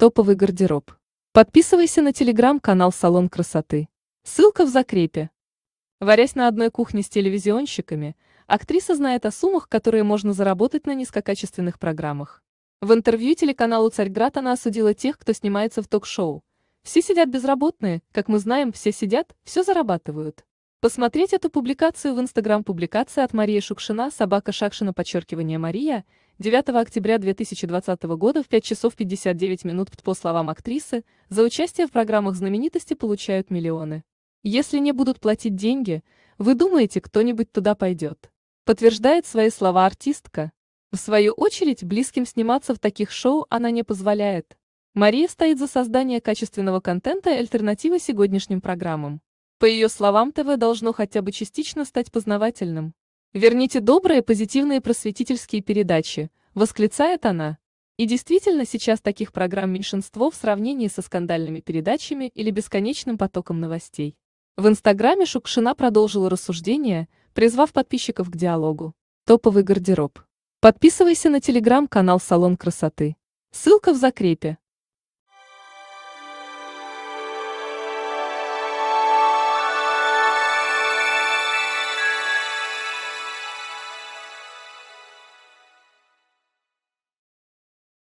Топовый гардероб. Подписывайся на телеграм-канал «Салон красоты». Ссылка в закрепе. Варясь на одной кухне с телевизионщиками, актриса знает о суммах, которые можно заработать на низкокачественных программах. В интервью телеканалу «Царьград» она осудила тех, кто снимается в ток-шоу. Все сидят безработные, как мы знаем, все сидят, все зарабатывают. Посмотреть эту публикацию в Инстаграм публикация от Марии Шукшина «Собака Шакшина» подчеркивание Мария 9 октября 2020 года в 5 часов 59 минут по словам актрисы, за участие в программах знаменитости получают миллионы. Если не будут платить деньги, вы думаете, кто-нибудь туда пойдет? Подтверждает свои слова артистка. В свою очередь, близким сниматься в таких шоу она не позволяет. Мария стоит за создание качественного контента и альтернативы сегодняшним программам. По ее словам, ТВ должно хотя бы частично стать познавательным. «Верните добрые, позитивные просветительские передачи», — восклицает она. И действительно, сейчас таких программ меньшинство в сравнении со скандальными передачами или бесконечным потоком новостей. В Инстаграме Шукшина продолжила рассуждение, призвав подписчиков к диалогу. Топовый гардероб. Подписывайся на телеграм-канал «Салон красоты». Ссылка в закрепе.